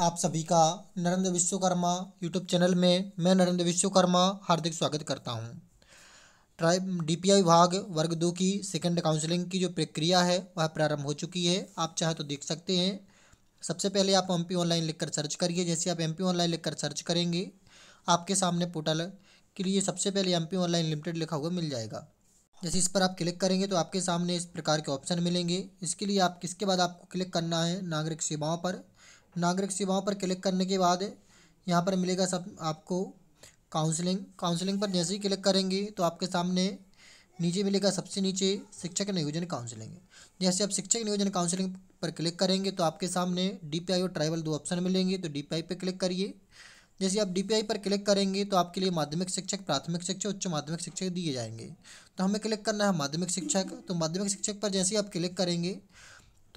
आप सभी का नरेंद्र विश्वकर्मा यूट्यूब चैनल में मैं नरेंद्र विश्वकर्मा हार्दिक स्वागत करता हूं। ट्राइब डीपीआई विभाग वर्ग दो की सेकंड काउंसलिंग की जो प्रक्रिया है वह प्रारंभ हो चुकी है आप चाहे तो देख सकते हैं सबसे पहले आप एम पी ऑनलाइन लिखकर सर्च करिए जैसे आप एम पी ऑनलाइन लिखकर सर्च करेंगे आपके सामने पोर्टल के लिए सबसे पहले एम पी ऑनलाइन लिमिटेड लिखा हुआ मिल जाएगा जैसे इस पर आप क्लिक करेंगे तो आपके सामने इस प्रकार के ऑप्शन मिलेंगे इसके लिए आप किसके बाद आपको क्लिक करना है नागरिक सेवाओं पर नागरिक सेवाओं पर क्लिक करने के बाद यहाँ पर मिलेगा सब आपको काउंसलिंग काउंसलिंग पर जैसे ही क्लिक करेंगे तो आपके सामने नीचे मिलेगा सबसे नीचे शिक्षक नियोजन काउंसलिंग जैसे आप शिक्षक नियोजन काउंसलिंग पर क्लिक करेंगे तो आपके सामने डी और ट्राइबल दो ऑप्शन मिलेंगे तो डी पर क्लिक करिए जैसे आप डी पर क्लिक करेंगे तो आपके लिए माध्यमिक शिक्षक प्राथमिक शिक्षक उच्च माध्यमिक शिक्षक दिए जाएंगे तो हमें क्लिक करना है माध्यमिक शिक्षक तो माध्यमिक शिक्षक पर जैसे ही आप क्लिक करेंगे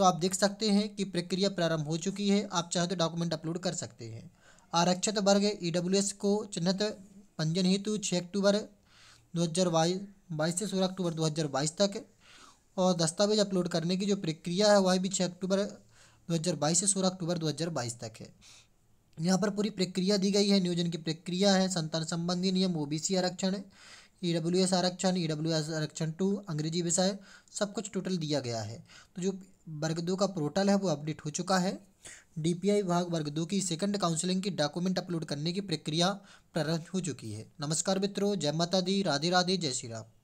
तो आप देख सकते हैं कि प्रक्रिया प्रारंभ हो चुकी है आप चाहे तो डॉक्यूमेंट अपलोड कर सकते हैं आरक्षित वर्ग ई e को चिन्हित पंजन हेतु छः अक्टूबर दो हज़ार बाईस से सोलह अक्टूबर 2022 तक और दस्तावेज अपलोड करने की जो प्रक्रिया है वह भी छः अक्टूबर 2022 से सोलह अक्टूबर 2022 तक है यहाँ पर पूरी प्रक्रिया दी गई है नियोजन की प्रक्रिया है संतान संबंधी नियम ओबीसी आरक्षण ई डब्ल्यू एस आरक्षण ई डब्ल्यू एस आरक्षण टू अंग्रेजी विषय सब कुछ टोटल दिया गया है तो जो वर्ग दो का पोर्टल है वो अपडेट हो चुका है डीपीआई विभाग वर्ग दो की सेकंड काउंसलिंग की डॉक्यूमेंट अपलोड करने की प्रक्रिया प्रारंभ हो चुकी है नमस्कार मित्रों जय माता दी राधे राधे जय श्री राम